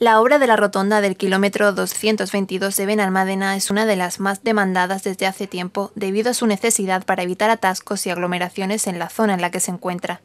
La obra de la rotonda del kilómetro 222 de Benalmádena es una de las más demandadas desde hace tiempo debido a su necesidad para evitar atascos y aglomeraciones en la zona en la que se encuentra.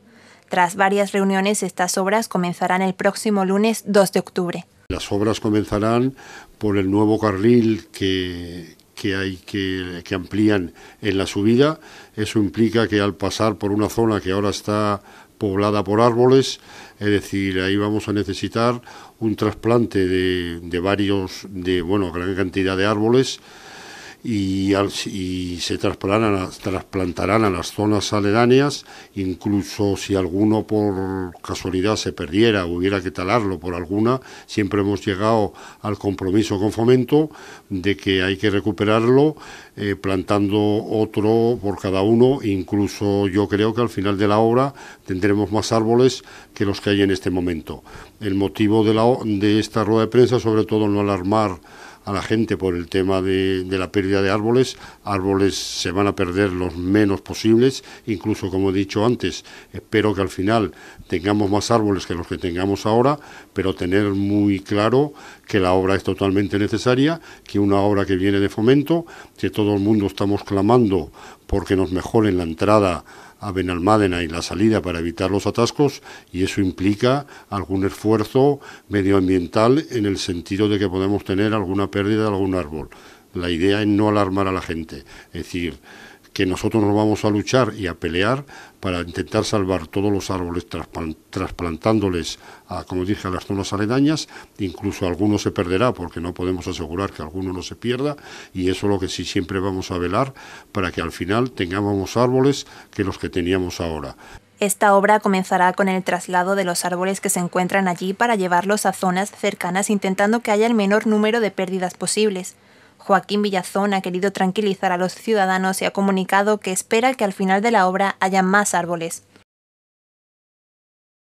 Tras varias reuniones, estas obras comenzarán el próximo lunes 2 de octubre. Las obras comenzarán por el nuevo carril que, que hay que, que amplían en la subida. Eso implica que al pasar por una zona que ahora está poblada por árboles, es decir, ahí vamos a necesitar un trasplante de, varios, de bueno, gran cantidad de árboles y, se trasplantarán a, las zonas aledañas, incluso si alguno por casualidad se perdiera o hubiera que talarlo por alguna, siempre hemos llegado al compromiso con fomento de que hay que recuperarlo eh, plantando otro por cada uno, incluso yo creo que al final de la obra tendremos más árboles que los que hay en este momento. El motivo de, la, de esta rueda de prensa, sobre todo no alarmar a la gente por el tema de, la pérdida de árboles. Árboles se van a perder los menos posibles, incluso como he dicho antes, espero que al final tengamos más árboles que los que tengamos ahora, pero tener muy claro que la obra es totalmente necesaria, que una obra que viene de fomento, que todo el mundo estamos clamando porque nos mejoren la entrada a Benalmádena y la salida para evitar los atascos y eso implica algún esfuerzo medioambiental en el sentido de que podemos tener alguna pérdida de algún árbol. La idea es no alarmar a la gente, es decir, que nosotros nos vamos a luchar y a pelear para intentar salvar todos los árboles trasplantándoles, a, como dije, a las zonas aledañas, incluso alguno se perderá porque no podemos asegurar que alguno no se pierda y eso es lo que sí siempre vamos a velar para que al final tengamos árboles que los que teníamos ahora. Esta obra comenzará con el traslado de los árboles que se encuentran allí para llevarlos a zonas cercanas intentando que haya el menor número de pérdidas posibles. Joaquín Villazón ha querido tranquilizar a los ciudadanos y ha comunicado que espera que al final de la obra haya más árboles.